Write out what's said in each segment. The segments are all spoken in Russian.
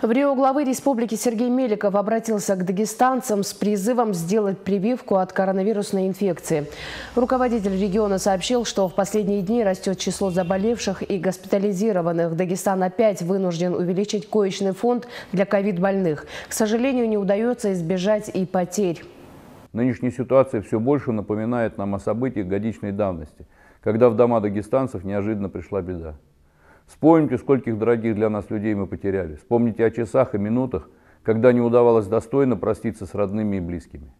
В Рио главы республики Сергей Меликов обратился к дагестанцам с призывом сделать прививку от коронавирусной инфекции. Руководитель региона сообщил, что в последние дни растет число заболевших и госпитализированных. Дагестан опять вынужден увеличить коечный фонд для ковид-больных. К сожалению, не удается избежать и потерь. Нынешняя ситуация все больше напоминает нам о событиях годичной давности, когда в дома дагестанцев неожиданно пришла беда. Вспомните, скольких дорогих для нас людей мы потеряли. Вспомните о часах и минутах, когда не удавалось достойно проститься с родными и близкими.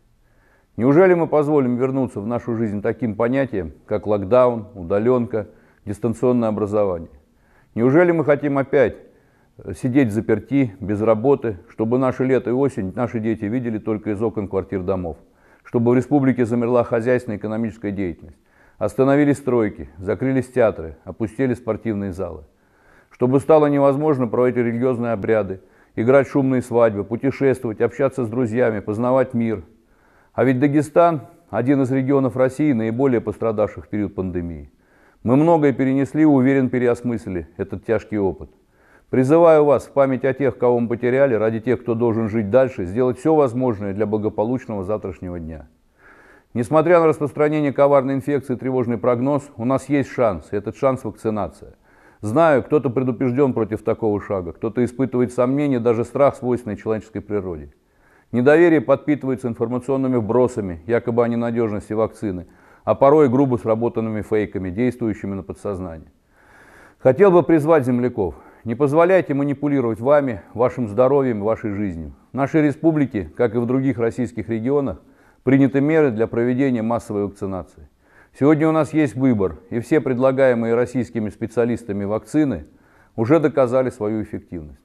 Неужели мы позволим вернуться в нашу жизнь таким понятиям, как локдаун, удаленка, дистанционное образование? Неужели мы хотим опять э, сидеть заперти, без работы, чтобы наши лето и осень наши дети видели только из окон квартир домов, чтобы в республике замерла хозяйственная и экономическая деятельность, остановились стройки, закрылись театры, опустили спортивные залы – чтобы стало невозможно проводить религиозные обряды, играть шумные свадьбы, путешествовать, общаться с друзьями, познавать мир. А ведь Дагестан – один из регионов России, наиболее пострадавших в период пандемии. Мы многое перенесли и, уверен, переосмыслили этот тяжкий опыт. Призываю вас в память о тех, кого мы потеряли, ради тех, кто должен жить дальше, сделать все возможное для благополучного завтрашнего дня. Несмотря на распространение коварной инфекции и тревожный прогноз, у нас есть шанс, и этот шанс – вакцинация. Знаю, кто-то предупрежден против такого шага, кто-то испытывает сомнения, даже страх, свойственный человеческой природе. Недоверие подпитывается информационными вбросами, якобы о ненадежности вакцины, а порой грубо сработанными фейками, действующими на подсознание. Хотел бы призвать земляков, не позволяйте манипулировать вами, вашим здоровьем, вашей жизнью. В нашей республике, как и в других российских регионах, приняты меры для проведения массовой вакцинации. Сегодня у нас есть выбор, и все предлагаемые российскими специалистами вакцины уже доказали свою эффективность.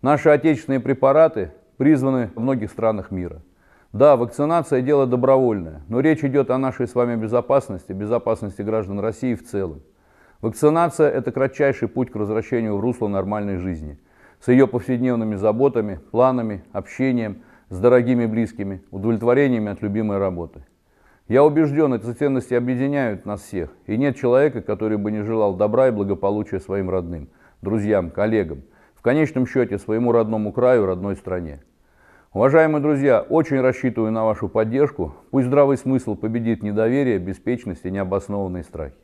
Наши отечественные препараты призваны в многих странах мира. Да, вакцинация – дело добровольное, но речь идет о нашей с вами безопасности, безопасности граждан России в целом. Вакцинация – это кратчайший путь к возвращению в русло нормальной жизни, с ее повседневными заботами, планами, общением, с дорогими близкими, удовлетворениями от любимой работы. Я убежден, эти ценности объединяют нас всех, и нет человека, который бы не желал добра и благополучия своим родным, друзьям, коллегам, в конечном счете своему родному краю, родной стране. Уважаемые друзья, очень рассчитываю на вашу поддержку. Пусть здравый смысл победит недоверие, беспечность и необоснованные страхи.